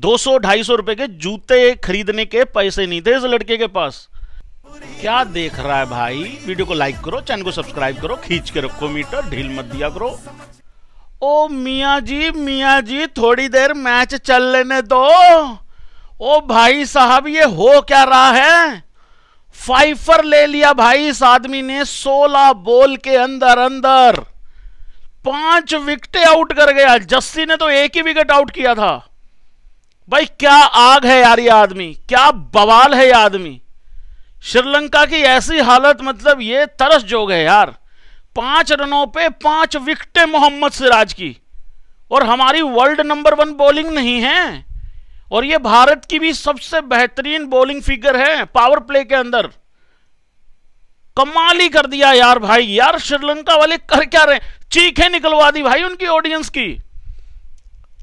दो सौ ढाई सौ रुपए के जूते खरीदने के पैसे नहीं थे इस लड़के के पास क्या देख रहा है भाई वीडियो को लाइक करो चैनल को सब्सक्राइब करो खींच के रखो मीटर ढील मत दिया करो ओ मिया जी मिया जी थोड़ी देर मैच चल लेने दो ओ भाई साहब ये हो क्या रहा है फाइफर ले लिया भाई इस आदमी ने 16 बॉल के अंदर अंदर पांच विकेटें आउट कर गया जस्सी ने तो एक ही विकेट आउट किया था भाई क्या आग है यार ये आदमी क्या बवाल है ये आदमी श्रीलंका की ऐसी हालत मतलब ये तरस जोग है यार पांच रनों पे पांच विकटे मोहम्मद सिराज की और हमारी वर्ल्ड नंबर वन बॉलिंग नहीं है और ये भारत की भी सबसे बेहतरीन बॉलिंग फिगर है पावर प्ले के अंदर कमाल ही कर दिया यार भाई यार श्रीलंका वाले कर क्या रहे चीखें निकलवा दी भाई उनकी ऑडियंस की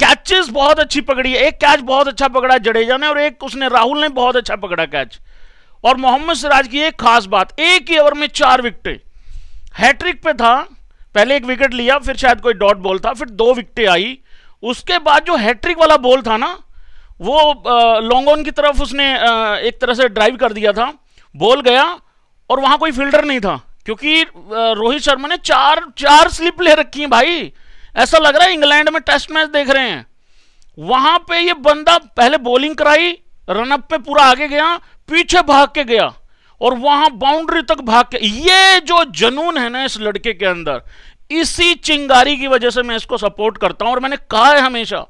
कैचेस बहुत अच्छी पकड़ी है एक कैच बहुत अच्छा पकड़ा जडेजा ने और एक उसने राहुल ने बहुत अच्छा पकड़ा कैच और मोहम्मद सिराज की एक खास बात एक ही ओवर में चार विकटे हैट्रिक पे था पहले एक विकेट लिया फिर शायद कोई डॉट बॉल था फिर दो विकटे आई उसके बाद जो हैट्रिक वाला बॉल था ना वो लॉन्ग ऑन की तरफ उसने आ, एक तरह से ड्राइव कर दिया था बॉल गया और वहां कोई फील्डर नहीं था क्योंकि रोहित शर्मा ने चार चार स्लिप ले रखी है भाई ऐसा लग रहा है इंग्लैंड में टेस्ट मैच देख रहे हैं वहां पे ये बंदा पहले बॉलिंग कराई रनअप पे पूरा आगे गया पीछे भाग के गया और वहां बाउंड्री तक भाग के ये जो जनून है ना इस लड़के के अंदर इसी चिंगारी की वजह से मैं इसको सपोर्ट करता हूं और मैंने कहा है हमेशा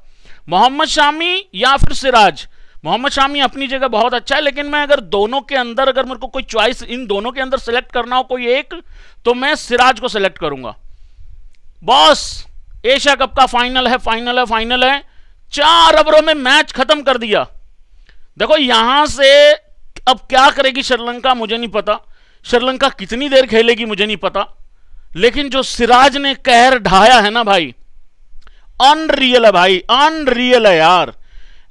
मोहम्मद शामी या फिर सिराज मोहम्मद शामी अपनी जगह बहुत अच्छा है लेकिन मैं अगर दोनों के अंदर अगर मेरे को कोई चॉइस इन दोनों के अंदर सेलेक्ट करना हो कोई एक तो मैं सिराज को सिलेक्ट करूंगा बॉस एशिया कप का फाइनल है फाइनल है फाइनल है चार ओवरों में मैच खत्म कर दिया देखो यहां से अब क्या करेगी श्रीलंका मुझे नहीं पता श्रीलंका कितनी देर खेलेगी मुझे नहीं पता लेकिन जो सिराज ने कहर ढाया है ना भाई अनरियल है भाई अनरियल है यार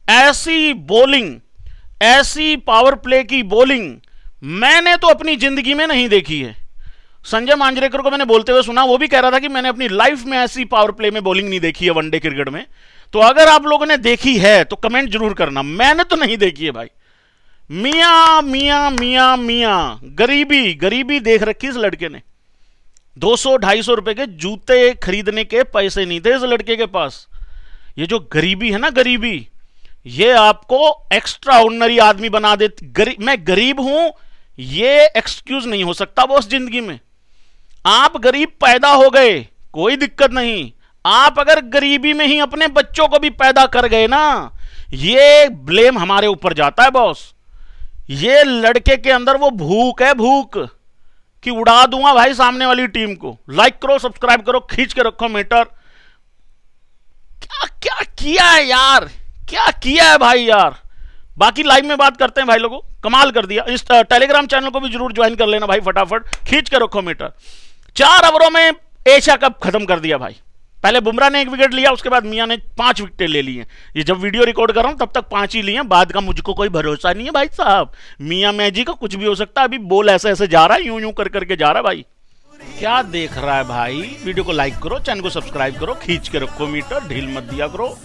ऐसी बॉलिंग ऐसी पावर प्ले की बॉलिंग मैंने तो अपनी जिंदगी में नहीं देखी है संजय मांजरेकर को मैंने बोलते हुए सुना वो भी कह रहा था कि मैंने अपनी लाइफ में ऐसी पावर प्ले में बॉलिंग नहीं देखी है वनडे क्रिकेट में तो अगर आप लोगों ने देखी है तो कमेंट जरूर करना मैंने तो नहीं देखी है भाई मिया मिया मिया मिया गरीबी गरीबी देख रखी इस लड़के ने 200 250 रुपए के जूते खरीदने के पैसे नहीं थे इस लड़के के पास ये जो गरीबी है ना गरीबी ये आपको एक्स्ट्रा ऑर्डनरी आदमी बना दे गरी, मैं गरीब हूं ये एक्सक्यूज नहीं हो सकता बॉस जिंदगी में आप गरीब पैदा हो गए कोई दिक्कत नहीं आप अगर गरीबी में ही अपने बच्चों को भी पैदा कर गए ना ये ब्लेम हमारे ऊपर जाता है बॉस ये लड़के के अंदर वो भूख है भूख कि उड़ा दूंगा भाई सामने वाली टीम को लाइक करो सब्सक्राइब करो खींच के रखो मीटर क्या क्या किया है यार क्या किया है भाई यार बाकी लाइव में बात करते हैं भाई लोगों कमाल कर दिया इस टेलीग्राम चैनल को भी जरूर ज्वाइन कर लेना भाई फटाफट खींच के रखो मीटर चार ओवरों में एशिया कप खत्म कर दिया भाई पहले बुमराह ने एक विकेट लिया उसके बाद मियां ने पांच विकेटें ले ली हैं ये जब वीडियो रिकॉर्ड कर रहा हूं तब तक पांच ही लिए बाद का मुझको कोई भरोसा नहीं है भाई साहब मियाँ मैजी का कुछ भी हो सकता है अभी बोल ऐसे ऐसे जा रहा है यूं यूं कर करके जा रहा है भाई क्या देख रहा है भाई वीडियो को लाइक करो चैनल को सब्सक्राइब करो खींच के रखो मीटर ढील मत दिया करो